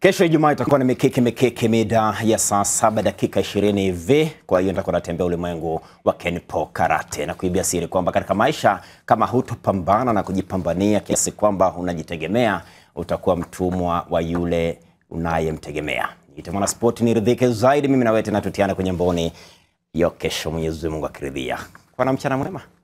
Kesho Ijumaa itakuwa na mikeke mikeke mida ya saa saba dakika ishirini hivi. Kwa hiyo nitakuwa natembea ulimwengu wa Kenpo Karate na kuibia siri kwamba katika maisha kama hutopambana na kujipambania kiasi kwamba unajitegemea, utakuwa mtumwa wa yule unayemtegemea. spoti ni niridhike zaidi, mimi na wewe tena tutiane kwenye mboni yo kesho, Mwenyezi Mungu akiridhia. Kwa na mchana mwema.